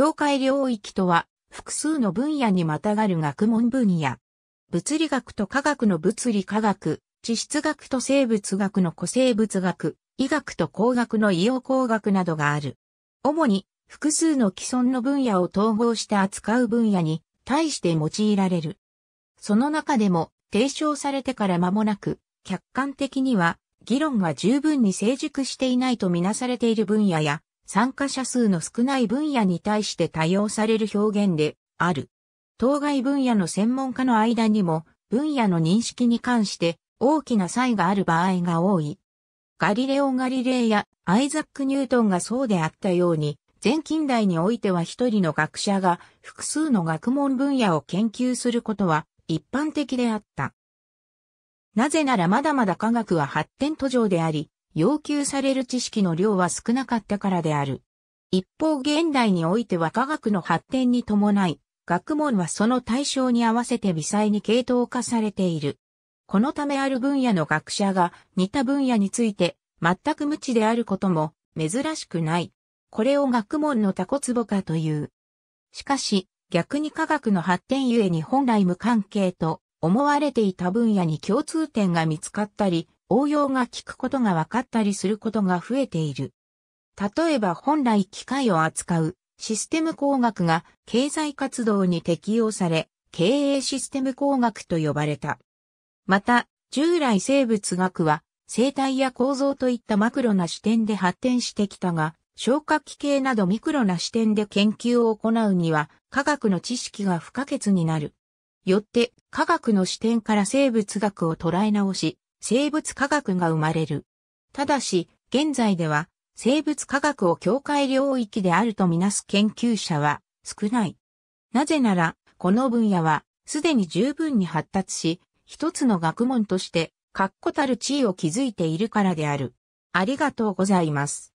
境界領域とは、複数の分野にまたがる学問分野。物理学と科学の物理科学、地質学と生物学の古生物学、医学と工学の医療工学などがある。主に、複数の既存の分野を統合して扱う分野に、対して用いられる。その中でも、提唱されてから間もなく、客観的には、議論が十分に成熟していないとみなされている分野や、参加者数の少ない分野に対して多用される表現である。当該分野の専門家の間にも分野の認識に関して大きな差異がある場合が多い。ガリレオ・ガリレイやアイザック・ニュートンがそうであったように、全近代においては一人の学者が複数の学問分野を研究することは一般的であった。なぜならまだまだ科学は発展途上であり、要求される知識の量は少なかったからである。一方現代においては科学の発展に伴い、学問はその対象に合わせて微細に系統化されている。このためある分野の学者が似た分野について全く無知であることも珍しくない。これを学問のタコツボかという。しかし、逆に科学の発展ゆえに本来無関係と思われていた分野に共通点が見つかったり、応用が効くことが分かったりすることが増えている。例えば本来機械を扱うシステム工学が経済活動に適用され、経営システム工学と呼ばれた。また、従来生物学は生態や構造といったマクロな視点で発展してきたが、消化器系などミクロな視点で研究を行うには科学の知識が不可欠になる。よって科学の視点から生物学を捉え直し、生物科学が生まれる。ただし、現在では生物科学を境界領域であるとみなす研究者は少ない。なぜなら、この分野はすでに十分に発達し、一つの学問として確固たる地位を築いているからである。ありがとうございます。